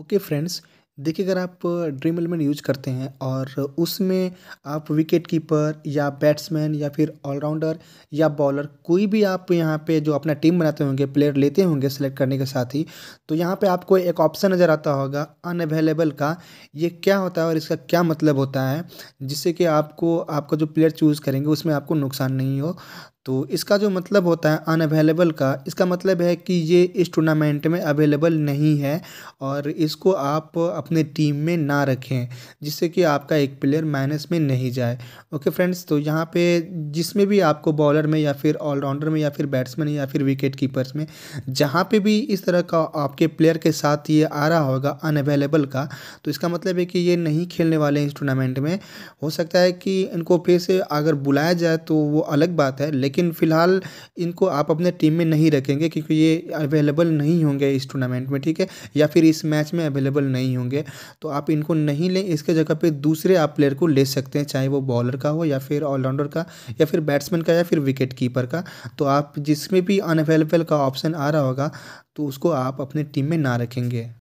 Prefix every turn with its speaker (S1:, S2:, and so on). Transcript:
S1: okay friends देखिए अगर आप ड्रीम इलेवन यूज करते हैं और उसमें आप विकेट कीपर या बैट्समैन या फिर ऑलराउंडर या बॉलर कोई भी आप यहाँ पे जो अपना टीम बनाते होंगे प्लेयर लेते होंगे सेलेक्ट करने के साथ ही तो यहाँ पे आपको एक ऑप्शन नज़र आता होगा अनअवेलेबल का ये क्या होता है और इसका क्या मतलब होता है जिससे कि आपको आपका जो प्लेयर चूज़ करेंगे उसमें आपको नुकसान नहीं हो तो इसका जो मतलब होता है अनअवेलेबल का इसका मतलब है कि ये इस टूर्नामेंट में अवेलेबल नहीं है और इसको आप अपने टीम में ना रखें जिससे कि आपका एक प्लेयर माइनस में नहीं जाए ओके फ्रेंड्स तो यहाँ पे जिसमें भी आपको बॉलर में या फिर ऑलराउंडर में या फिर बैट्समैन या फिर विकेट कीपर्स में जहाँ पर भी इस तरह का आपके प्लेयर के साथ ये आ रहा होगा अनअवेलेबल का तो इसका मतलब है कि ये नहीं खेलने वाले हैं इस टूर्नामेंट में हो सकता है कि इनको फिर से अगर बुलाया जाए तो वो अलग बात है लेकिन लेकिन फ़िलहाल इनको आप अपने टीम में नहीं रखेंगे क्योंकि ये अवेलेबल नहीं होंगे इस टूर्नामेंट में ठीक है या फिर इस मैच में अवेलेबल नहीं होंगे तो आप इनको नहीं लें इसके जगह पर दूसरे आप प्लेयर को ले सकते हैं चाहे वो बॉलर का हो या फिर ऑलराउंडर का या फिर बैट्समैन का या फिर विकेट कीपर का तो आप जिसमें भी अनअवेलेबल का ऑप्शन आ रहा होगा तो उसको आप अपने टीम में ना रखेंगे